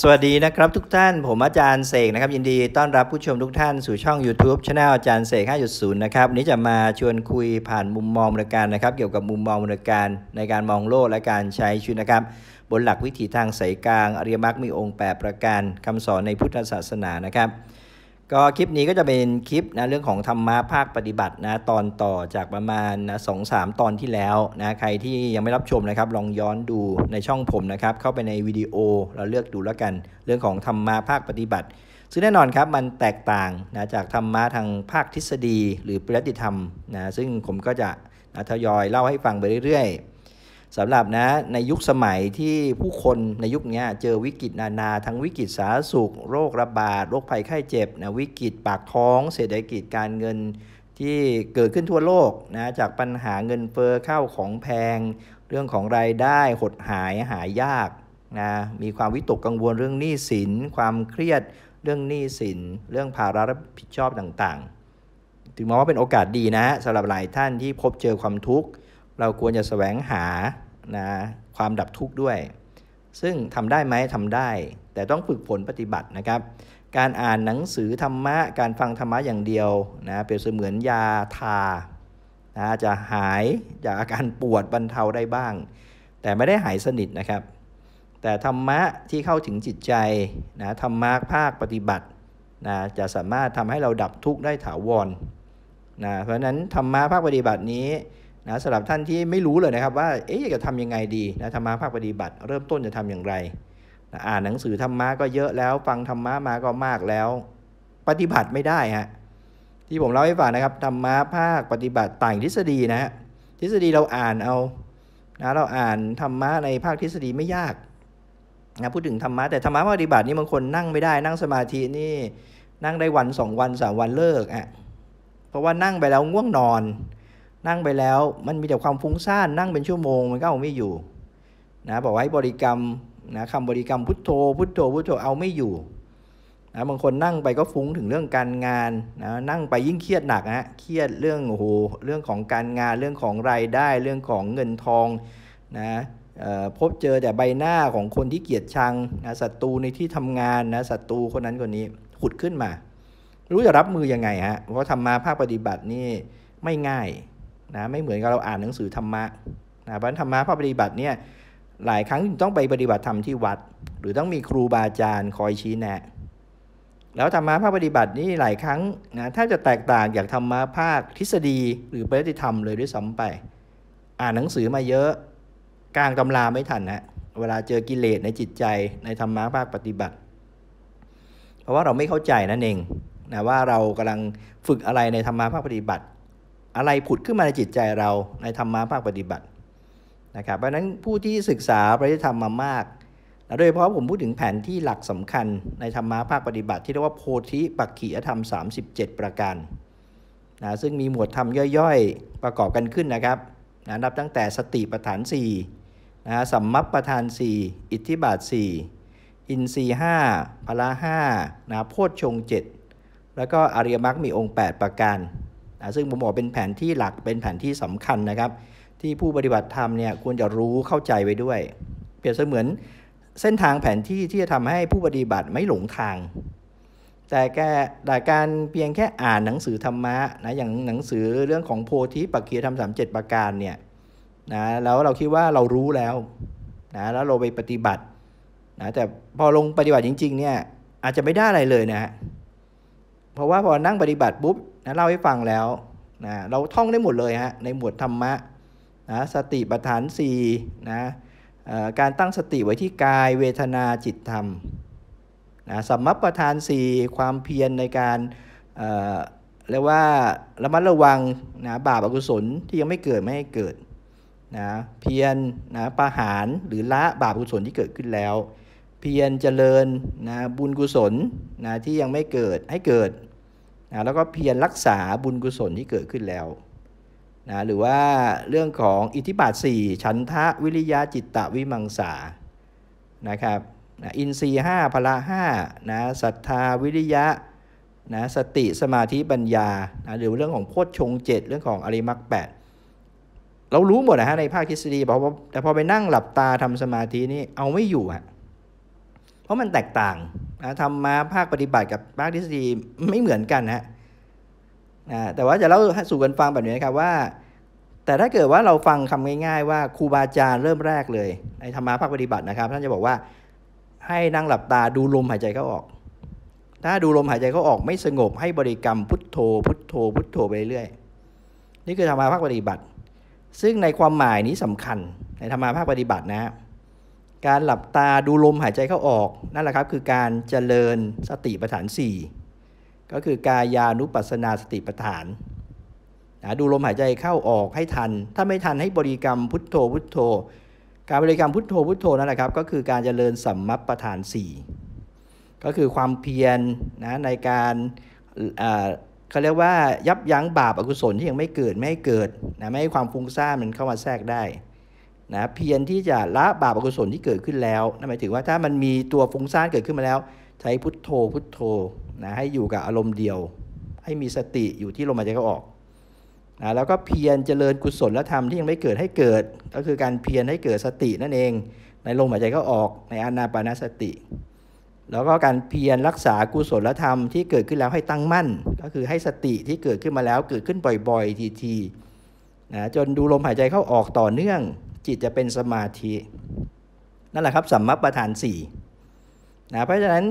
สวัสดีนะครับทุกท่านผมอาจารย์เสกนะครับยินดีต้อนรับผู้ชมทุกท่านสู่ช่อง YouTube ช anel อาจารย์เสก5.0นะครับนี้จะมาชวนคุยผ่านมุมมองบริการนะครับ เกี่ยวกับมุมมองบริการในการมองโลกและการใช้ชีวิตนะครับ บนหลักวิถีทางสายกลาง อริยมรรคมีองค์8ประการคำสอนในพุทธศาสนานะครับก็คลิปนี้ก็จะเป็นคลิปนะเรื่องของธรรมะภาคปฏิบัตินะตอนต่อจากประมาณนะสองสามตอนที่แล้วนะใครที่ยังไม่รับชมนะครับลองย้อนดูในช่องผมนะครับเข้าไปในวิดีโอเราเลือกดูแล้วกันเรื่องของธรรมะภาคปฏิบัติ ซึ่งแน่นอนครับมันแตกต่างนะจากธรรมะทางภาคทฤษฎี หรือปริยัติธรรมนะซึ่งผมก็จะนะทยอยเล่าให้ฟังไปเรื่อยๆสำหรับนะในยุคสมัยที่ผู้คนในยุคนี้เจอวิกฤตนานาทั้งวิกฤตสาธารณสุข โรคระบาด โรคภัยไข้เจ็บนะวิกฤตปากท้อง เศรษฐกิจการเงินที่เกิดขึ้นทั่วโลกนะจากปัญหาเงินเฟอ้อข้าวของแพง เรื่องของรายได้หดหายหายากนะมีความวิตกกังวลเรื่องหนี้สินความเครียดเรื่องหนี้สินเรื่องภาระรับผิดชอบต่างๆถึงมองว่าเป็นโอกาสดีนะสำหรับหลายท่านที่พบเจอความทุกข์เราควรจะสแสวงหานะความดับทุกข์ด้วย ซึ่งทำได้ไหมทำได้ แต่ต้องฝึกฝนปฏิบัตินะครับ การอ่านหนังสือ ธรรมะ การฟังธรรมะอย่างเดียวนะเปรียบเสมือนยาทานะจะหายจากอาการปวดบรรเทาได้บ้าง แต่ไม่ได้หายสนิทนะครับ แต่ธรรมะที่เข้าถึงจิตใจนะธรรมะภาคปฏิบัตินะจะสามารถทำให้เราดับทุกข์ได้ถาวร นะ เพราะนั้นธรรมะภาคปฏิบัตินี้นะสำหรับท่านที่ไม่รู้เลยนะครับว่าเอ๊ะจะทำยังไงดีนะธรรมะภาคปฏิบัติเริ่มต้นจะทำอย่างไรนะอ่านหนังสือธรรมะก็เยอะแล้ว ฟังธรรมะมาก็มากแล้ว ปฏิบัติไม่ได้ฮะที่ผมเล่าให้ฟังนะครับธรรมะภาคปฏิบัติ ต่างทฤษฎีนะฮะทฤษฎีเราอ่านเอานะเราอ่านธรรมะในภาคทฤษฎีไม่ยากนะพูดถึงธรรมะแต่ธรรมะปฏิบัตินี่บางคนนั่งไม่ได้ นั่งสมาธินี่นั่งได้วันสองวันสามวันเลิกอ่ะเพราะว่านั่งไปแล้วง่วงนอนนั่งไปแล้วมันมีแต่ความฟุ้งซ่านนั่งเป็นชั่วโมง มันก็เอาไม่อยู่นะบอกไว้บริกรรมนะคำบริกรรมพุทโธพุทโธพุทโธเอาไม่อยู่นะบางคนนั่งไปก็ฟุ้งถึงเรื่องการงานนะนั่งไปยิ่งเครียดหนักนะเครียดเรื่องโอ้โหเรื่องของการงาน เรื่องของรายได้ เรื่องของเงินทองนะพบเจอแต่ใบหน้าของคนที่เกลียดชังนะศัตรูในที่ทำงานนะศัตรูคนนั้นคนนี้ขุดขึ้นมารู้จะรับมือยังไงฮะเพราะทำมาภาคปฏิบัตินี่ไม่ง่ายนะไม่เหมือนกับเราอ่านหนังสือธรรมะนะเพราะธรรมะภาคปฏิบัติเนี่ยหลายครั้งต้องไปปฏิบัติธรรมที่วัด หรือต้องมีครูบาอาจารย์คอยชี้แนะแล้วธรรมะภาคปฏิบัตินี่หลายครั้งนะถ้าจะแตกต่างจากธรรมะภาคทฤษฎีหรือปฏิธรรมเลยด้วยซ้าไป อ่านหนังสือมาเยอะกลางตำราไม่ทันนะเวลาเจอกิเลสในจิตใจในธรรมะภาคปฏิบัติ เพราะว่าเราไม่เข้าใจนั่นเองนะว่าเรากำลังฝึกอะไรในธรรมะภาคปฏิบัติอะไรผุดขึ้นมาในจิตใจเราในธรรมะภาคปฏิบัตินะครับเพราะนั้นผู้ที่ศึกษาพระธรรมมามากและโดยเฉพาะผมพูดถึงแผนที่หลักสำคัญในธรรมะภาคปฏิบัติ ที่เรียกว่าโพธิปักขีธรรม 37 ประการนะซึ่งมีหมวดธรรมย่อย ๆ ประกอบกันขึ้นนะครับนะนับตั้งแต่สติปัฏฐาน4นะสัมมัปปธฏฐาน 4 อิทธิบาท 4 อินทรีห้าพละห้านะโพชฌงเจ็ดแล้วก็อริยมรรคมีองค์ 8 ประการนะซึ่งผมบอกเป็นแผนที่หลักเป็นแผนที่สำคัญนะครับ ที่ผู้ปฏิบัติธรรมเนี่ยควรจะรู้เข้าใจไว้ด้วย เปรียบเสมือนเส้นทางแผนที่ที่จะทำให้ผู้ปฏิบัติไม่หลงทาง แต่แกแต่การเพียงแค่อ่านหนังสือธรรมะนะอย่างหนังสือเรื่องของโพธิปักเียธรรมสามเจ็ดประการเนี่ยนะแล้วเราคิดว่าเรารู้แล้วนะแล้วเราไปปฏิบัตินะแต่พอลงปฏิบัติจริงๆเนี่ยอาจจะไม่ได้อะไรเลยนะฮะเพราะว่าพอนั่งปฏิบัติปุ๊บะเล่าให้ฟังแล้วนะเราท่องได้หมดเลยฮะ ในหมวดธรรมะนะสติปัฏฐาน4นะการตั้งสติไว้ที่กาย เวทนา จิตธรรมนะสัมมัปทาน4ความเพียรในการเรียกว่าระมัดระวังนะบาปอกุศลที่ยังไม่เกิดไม่ให้เกิดนะเพียรนะประหารหรือละบาปกุศลที่เกิดขึ้นแล้ว เพียรเจริญนะบุญกุศลนะที่ยังไม่เกิดให้เกิดนะแล้วก็เพียรรักษาบุญกุศลที่เกิดขึ้นแล้วนะหรือว่าเรื่องของอิทธิบาท4ฉันทะวิริยะจิตตะวิมังสานะครับนะอินทรีห้าพละห้านะศรัทธาวิริยะนะสติสมาธิปัญญานะหรือเรื่องของโพชฌงเจ็ดเรื่องของอริมักแปดเรารู้หมดนะฮะในภาคทฤษฎีเพราะแต่พอไปนั่งหลับตาทำสมาธินี่เอาไม่อยู่ฮะเพราะมันแตกต่างนะทำมาภาคปฏิบัติกับภาคทฤษฎีไม่เหมือนกันนะนะแต่ว่าจะเล่าสู่กันฟังแบบนี้นะครับว่า แต่ถ้าเกิดว่าเราฟังคำง่ายๆว่าครูบาอาจารย์เริ่มแรกเลยในธรรมะภาคปฏิบัตินะครับ ท่านจะบอกว่าให้นั่งหลับตาดูลมหายใจเข้าออก ถ้าดูลมหายใจเข้าออกไม่สงบให้บริกรรมพุทโธพุทโธพุทโธไปเรื่อยๆนี่คือธรรมะภาคปฏิบัติ ซึ่งในความหมายนี้สำคัญในธรรมะภาคปฏิบัตินะการหลับตาดูลมหายใจเข้าออก นั่นแหละครับคือการเจริญสติปัฏฐาน 4 ก็คือกายานุปัสนาสติปัฏฐานนะดูลมหายใจเข้าออกให้ทัน ถ้าไม่ทันให้บริกรรมพุทโธพุทโธ การบริกรรมพุทโธพุทโธนั่นแหละครับ ก็คือการเจริญสัมมัปปฐาน 4 ก็คือความเพียรนะในการเขาเรียกว่ายับยั้งบาปอกุศลที่ยังไม่เกิดไม่ให้เกิดนะไม่ให้ความฟุ้งซ่านมันเข้ามาแทรกได้นะเพียรที่จะละบาปอกุศลที่เกิดขึ้นแล้ว นั่นหมายถึงว่าถ้ามันมีตัวฟุ้งซ่านเกิดขึ้นมาแล้ว ใช้พุทโธ พุทโธ นะ ให้อยู่กับอารมณ์เดียว ให้มีสติอยู่ที่ลมหายใจเข้าออกนะแล้วก็เพียรเจริญกุศลธรรมที่ยังไม่เกิดให้เกิด ก็คือการเพียรให้เกิดสตินั่นเอง ในลมหายใจเข้าออก ในอนาปานสติ แล้วก็การเพียรรักษากุศลธรรมที่เกิดขึ้นแล้วให้ตั้งมั่น ก็คือให้สติที่เกิดขึ้นมาแล้วเกิดขึ้นบ่อยๆทีๆนะจนดูลมหายใจเข้าออกต่อเนื่องจิตจะเป็นสมาธินั่นแหละครับสัมมาประธาน4นะเพราะฉะนั้น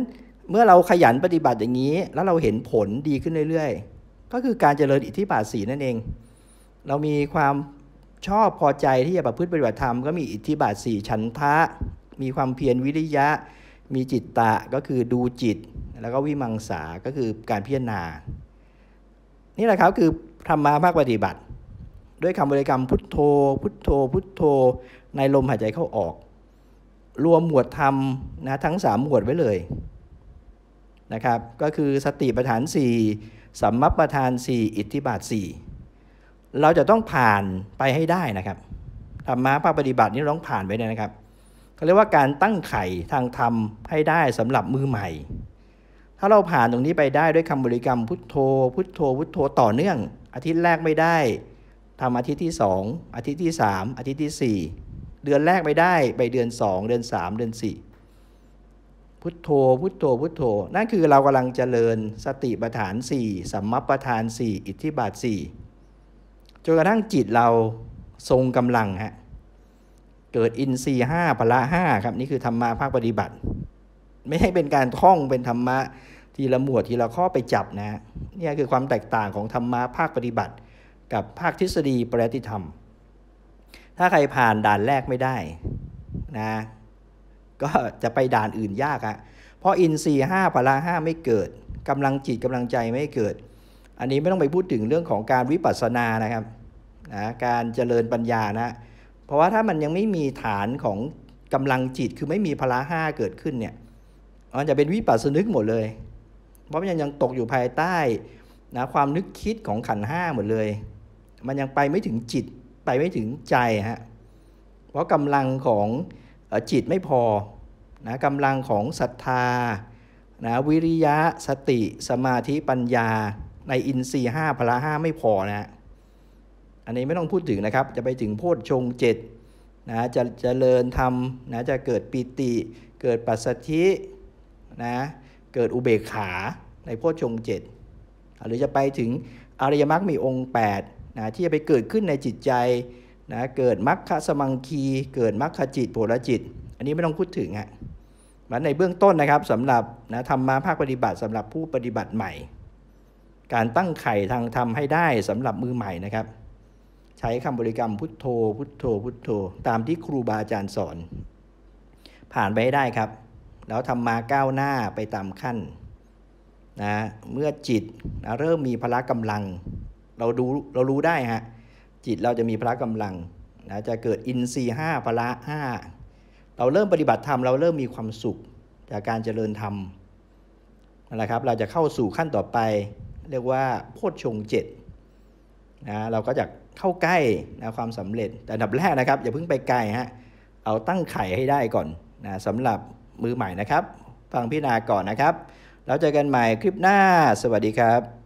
เมื่อเราขยันปฏิบัติอย่างนี้ แล้วเราเห็นผลดีขึ้นเรื่อยๆก็คือการเจริญอิทธิบาทสีนั่นเอง เรามีความชอบพอใจที่จะประพฤติปฏิบัติธรรมก็มีอิทธิบาทสี่ชันทะ มีความเพียรวิริยะ มีจิตตะก็คือดูจิตแล้วก็วิมังสาก็คือการพิจารณานี่แหละครับคือธรรมะภาคปฏิบัติด้วยคำบริกรรมพุทโธ พุทโธพุทโธ ในลมหายใจเข้าออก รวมหมวดธรรมนะทั้ง3หมวดไว้เลยนะครับก็คือสติปัฏฐาน 4สัมมัปปทาน 4 อิทธิบาท4เราจะต้องผ่านไปให้ได้นะครับธรรมะภาคปฏิบัตินี้ต้องผ่านไปเลยนะครับเขาเรียกว่าการตั้งไข่ทางธรรมให้ได้สำหรับมือใหม่ ถ้าเราผ่านตรงนี้ไปได้ด้วยคำบริกรรมพุทโธ พุทโธพุทโธต่อเนื่อง อาทิตย์แรกไม่ได้ทำอาทิตย์ที่ 2อาทิตย์ที่ 3อาทิตย์ที่ 4 เดือนแรกไปได้ไปเดือน 2 เดือน3 เดือน4พุทโธ พุทโธ พุทโธ นั่นคือเรากำลังเจริญสติปัฏฐาน 4 สัมมัปทาน 4 อิทธิบาท4จนกระทั่งจิตเราทรงกำลังฮะเกิดอินทรีห้าพละห้าครับ นี่คือธรรมะภาคปฏิบัติ ไม่ให้เป็นการท่องเป็นธรรมะทีละหมวดทีละข้อไปจับนะฮะนี่คือความแตกต่างของธรรมะภาคปฏิบัติกับภาคทฤษฎีปริติธรรม ถ้าใครผ่านด่านแรกไม่ได้นะ ก็จะไปด่านอื่นยากอะเพราะอินทรีห้าพละห้าไม่เกิด กำลังจิตกำลังใจไม่เกิด อันนี้ไม่ต้องไปพูดถึงเรื่องของการวิปัสสนานะครับนะการเจริญปัญญานะ เพราะว่าถ้ามันยังไม่มีฐานของกำลังจิตคือไม่มีพละห้าเกิดขึ้นเนี่ย มันจะเป็นวิปัสสนึกหมดเลย เพราะมันยังตกอยู่ภายใต้นะความนึกคิดของขันห้าหมดเลยมันยังไปไม่ถึงจิตไปไม่ถึงใจฮะ เพราะกำลังของจิตไม่พอนะกำลังของศรัทธา นะวิริยะสติสมาธิปัญญาในอินทรีห้าพละห้าไม่พอนะอันนี้ไม่ต้องพูดถึงนะครับ จะไปถึงโพชฌงเจ็ดนะจะจะเจริญธรรมนะจะเกิดปิติเกิดปัสสธินะเกิดอุเบกขาในโพชฌงเจ็ดหรือจะไปถึงอริยมรรคมีองค์ 8นะที่จะไปเกิดขึ้นในจิตใจนะเกิดมรรคสมังคี เกิดมรรคจิตโผลจิต อันนี้ไม่ต้องพูดถึงฮะมในเบื้องต้นนะครับสำหรับนะธรรมาภาคปฏิบัติสำหรับผู้ปฏิบัติใหม่ การตั้งไข่ทางธรรมให้ได้สำหรับมือใหม่นะครับ ใช้คำบริกรรมพุทโธ พุทโธ พุทโธ ตามที่ครูบาอาจารย์สอน ผ่านไปให้ได้ครับ แล้วทำมาก้าวหน้าไปตามขั้นนะเมื่อจิตนะเริ่มมีพละกำลังเราดูเรารู้ได้ฮะจิตเราจะมีพละกำลังนะจะเกิดอินทรีห้าพละห้าเราเริ่มปฏิบัติธรรมเราเริ่มมีความสุขจากการเจริญธรรมนั่นแหละครับเราจะเข้าสู่ขั้นต่อไป เรียกว่า โพชฌงเจ็ดนะเราก็จะเข้าใกล้นะความสำเร็จ แต่ดับแรกนะครับอย่าเพิ่งไปไกลฮะเอาตั้งไข่ให้ได้ก่อนนะสำหรับมือใหม่นะครับ ฟังพี่นาก่อนนะครับแล้วเจอกันใหม่คลิปหน้าสวัสดีครับ